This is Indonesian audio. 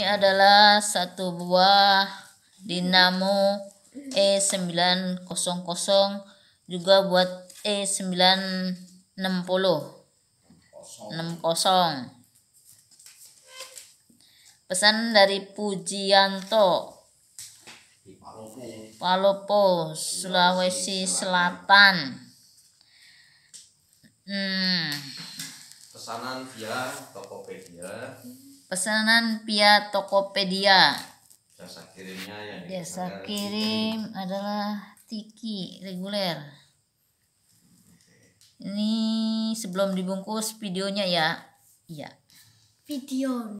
Ini adalah satu buah dinamo E900 juga buat E960 60 pesan dari Pujianto Palopo Sulawesi Selatan hmm. pesanan via Tokopedia pesanan via Tokopedia. Jasa kirimnya yang Jasa kirim adalah Tiki reguler. Ini sebelum dibungkus videonya ya. Iya. Video.